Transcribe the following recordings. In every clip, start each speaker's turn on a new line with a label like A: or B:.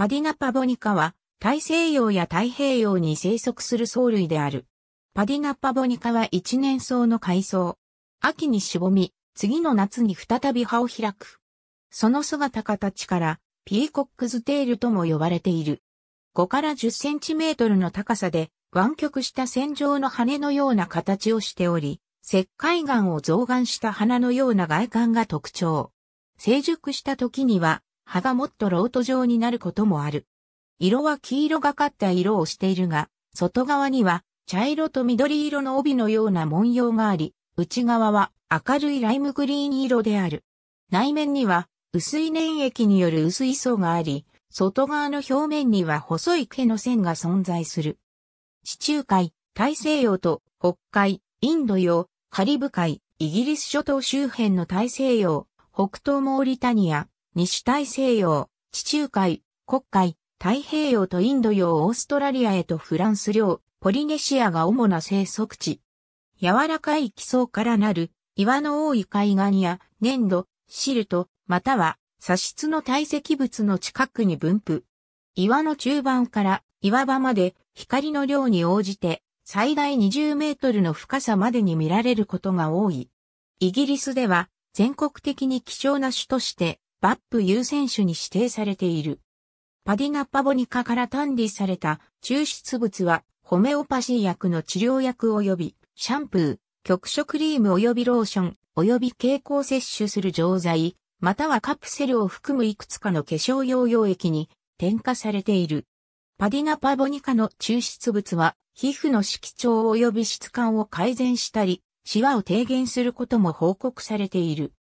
A: パディナパボニカは、大西洋や太平洋に生息する藻類である。パディナパボニカは一年草の海藻。秋にしぼみ、次の夏に再び葉を開く。その姿形から、ピーコックズテールとも呼ばれている。5から10センチメートルの高さで、湾曲した線状の羽のような形をしており、石灰岩を増岩した花のような外観が特徴。成熟した時には葉がもっとロート状になることもある。色は黄色がかった色をしているが、外側には茶色と緑色の帯のような文様があり、内側は明るいライムグリーン色である。内面には薄い粘液による薄い層があり、外側の表面には細い毛の線が存在する。地中海、大西洋と北海、インド洋、カリブ海、イギリス諸島周辺の大西洋、北東モーリタニア、西大西洋、地中海、黒海、太平洋とインド洋オーストラリアへとフランス領、ポリネシアが主な生息地。柔らかい基層からなる岩の多い海岸や粘土、シルト、または砂質の堆積物の近くに分布。岩の中盤から岩場まで光の量に応じて最大20メートルの深さまでに見られることが多い。イギリスでは全国的に貴重な種としてバップ優先手に指定されている。パディナパボニカから単理された抽出物はホメオパシー薬の治療薬及びシャンプー、局所クリーム及びローション及び経口摂取する錠剤、またはカプセルを含むいくつかの化粧用溶液に添加されている。パディナパボニカの抽出物は、皮膚の色調及び質感を改善したり、シワを低減することも報告されている。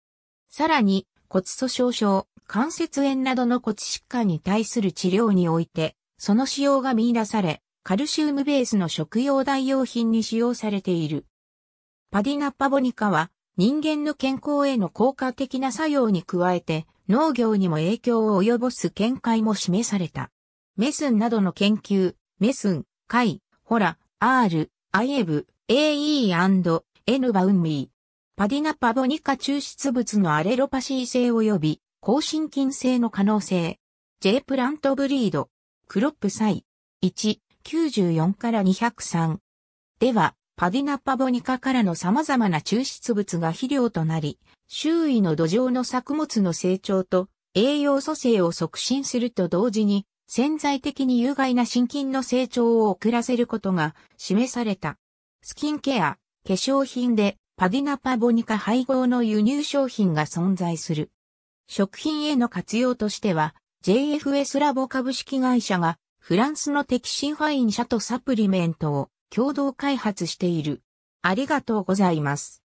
A: さらに、骨粗鬆症、関節炎などの骨疾患に対する治療において、その使用が見出され、カルシウムベースの食用代用品に使用されている。パディナパボニカは人間の健康への効果的な作用に加えて農業にも影響を及ぼす見解も示された。メスンなどの研究、メスン、カイ、ホラ、R、アイエブ、AE&N バウンミー、パディナパボニカ抽出物のアレロパシー性及び、抗新菌性の可能性。J プラントブリード、クロップサイ、1、94から203。では、パディナパボニカからの様々な抽出物が肥料となり、周囲の土壌の作物の成長と栄養素性を促進すると同時に、潜在的に有害な心筋の成長を遅らせることが示された。スキンケア、化粧品でパディナパボニカ配合の輸入商品が存在する。食品への活用としては、JFS ラボ株式会社がフランスのテキシンファイン社とサプリメントを共同開発している。ありがとうございます。